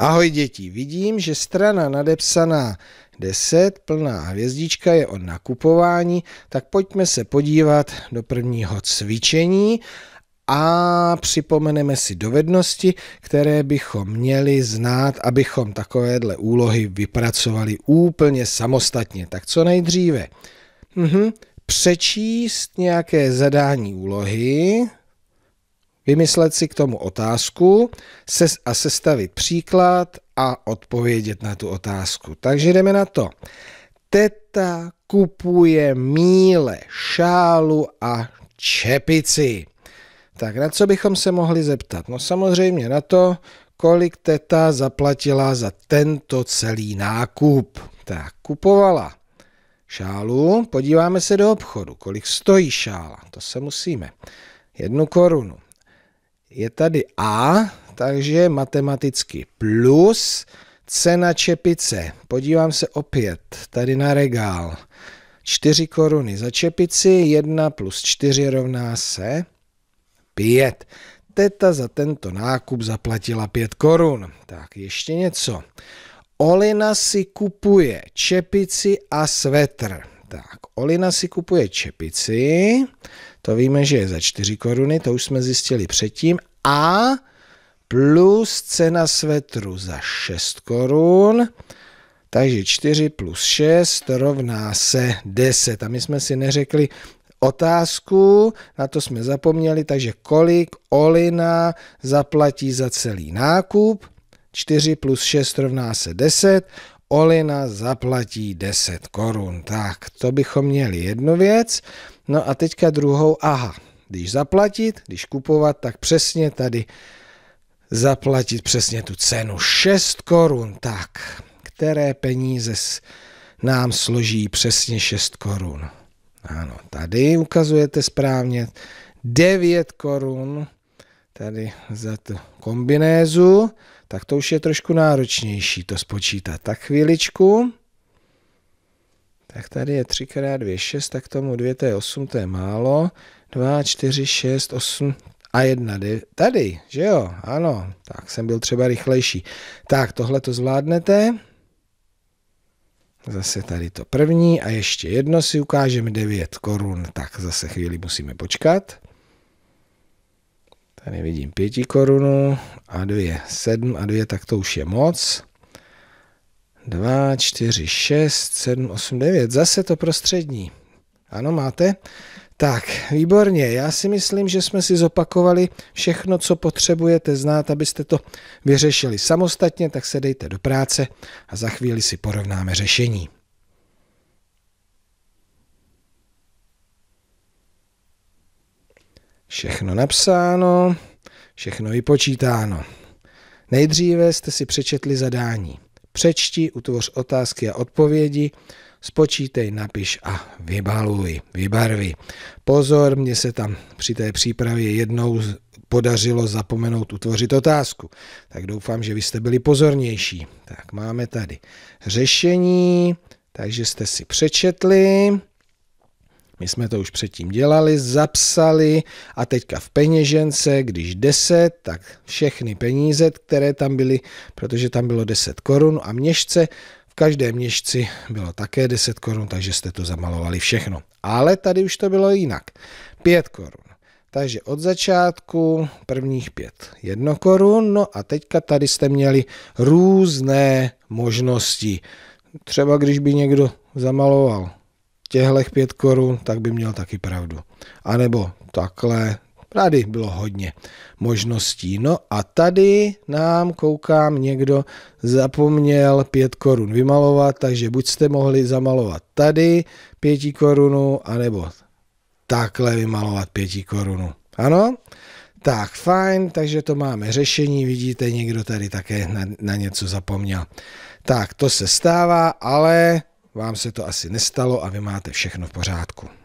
Ahoj děti, vidím, že strana nadepsaná 10, plná hvězdička je od nakupování, tak pojďme se podívat do prvního cvičení a připomeneme si dovednosti, které bychom měli znát, abychom takovéhle úlohy vypracovali úplně samostatně. Tak co nejdříve? Mhm. Přečíst nějaké zadání úlohy, vymyslet si k tomu otázku a sestavit příklad a odpovědět na tu otázku. Takže jdeme na to. Teta kupuje míle, šálu a čepici. Tak na co bychom se mohli zeptat? No samozřejmě na to, kolik teta zaplatila za tento celý nákup. Tak kupovala šálu, podíváme se do obchodu, kolik stojí šála, to se musíme. Jednu korunu je tady A, takže matematicky plus cena čepice. Podívám se opět tady na regál. 4 koruny za čepici, 1 plus 4 rovná se 5. Teta za tento nákup zaplatila 5 korun. Tak ještě něco. Olina si kupuje čepici a svetr. Tak, Olina si kupuje čepici, to víme, že je za 4 koruny, to už jsme zjistili předtím, a plus cena svetru za 6 korun, takže 4 plus 6 rovná se 10. A my jsme si neřekli otázku, na to jsme zapomněli, takže kolik Olina zaplatí za celý nákup? 4 plus 6 rovná se 10. Olina zaplatí 10 korun. Tak, to bychom měli jednu věc. No a teďka druhou, aha, když zaplatit, když kupovat, tak přesně tady zaplatit přesně tu cenu 6 korun, tak které peníze nám složí přesně 6 korun. Ano, tady ukazujete správně 9 korun tady za tu kombinézu, tak to už je trošku náročnější to spočítat. Tak chvíličku tak tady je 3 x 2, 6, tak tomu 2, to je 8, to je málo. 2, 4, 6, 8 a 1, Tady, že jo? Ano, tak jsem byl třeba rychlejší. Tak, tohle to zvládnete. Zase tady to první a ještě jedno si ukážeme 9 korun, tak zase chvíli musíme počkat. Tady vidím 5 korunu a 2, 7 a 2, tak to už je moc. 2, 4, 6, 7, 8, 9. Zase to prostřední. Ano, máte? Tak, výborně. Já si myslím, že jsme si zopakovali všechno, co potřebujete znát, abyste to vyřešili samostatně, tak se dejte do práce a za chvíli si porovnáme řešení. Všechno napsáno, všechno vypočítáno. Nejdříve jste si přečetli zadání. Přečti, utvoř otázky a odpovědi, spočítej, napiš a vybaluj, vybarvi. Pozor, mně se tam při té přípravě jednou podařilo zapomenout utvořit otázku. Tak doufám, že vy jste byli pozornější. Tak máme tady řešení, takže jste si přečetli. My jsme to už předtím dělali, zapsali a teďka v peněžence, když 10, tak všechny peníze, které tam byly, protože tam bylo 10 korun a měšce, v každé měšci bylo také 10 korun, takže jste to zamalovali všechno. Ale tady už to bylo jinak. 5 korun. Takže od začátku prvních pět jedno korun, no a teďka tady jste měli různé možnosti. Třeba když by někdo zamaloval těchto 5 korun, tak by měl taky pravdu. A nebo takhle, tady bylo hodně možností. No a tady nám, koukám, někdo zapomněl 5 korun vymalovat, takže buď jste mohli zamalovat tady 5 korunu, anebo takhle vymalovat 5 korunu. Ano? Tak, fajn, takže to máme řešení, vidíte, někdo tady také na, na něco zapomněl. Tak, to se stává, ale vám se to asi nestalo a vy máte všechno v pořádku.